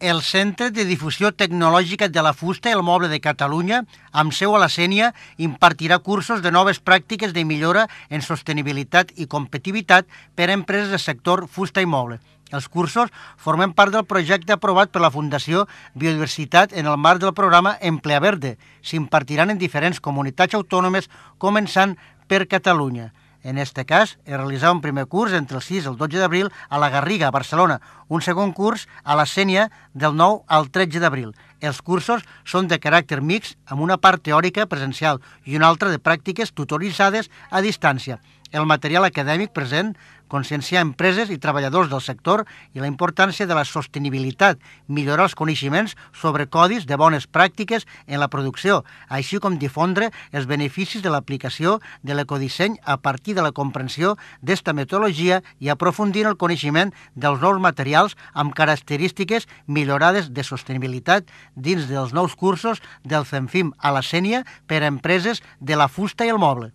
El Centre de Difusió Tecnològica de la Fusta i el Moble de Catalunya, amb seu a la Sènia, impartirà cursos de noves pràctiques de millora en sostenibilitat i competitivitat per a empreses del sector fusta i moble. Els cursos formen part del projecte aprovat per la Fundació Biodiversitat en el marc del programa Emplea Verde. S'impartiran en diferents comunitats autònomes, començant per Catalunya. En aquest cas, es realitzà un primer curs entre el 6 i el 12 d'abril a la Garriga, a Barcelona, un segon curs a la Sènia del 9 al 13 d'abril. Els cursos són de caràcter mix, amb una part teòrica presencial i una altra de pràctiques tutoritzades a distància. El material acadèmic present conscienciar empreses i treballadors del sector i la importància de la sostenibilitat, millorar els coneixements sobre codis de bones pràctiques en la producció, així com difondre els beneficis de l'aplicació de l'ecodisseny a partir de la comprensió d'esta metodologia i aprofundir el coneixement dels nous materials amb característiques millorades de sostenibilitat dins dels nous cursos del CENFIM a la Sènia per a empreses de la fusta i el moble.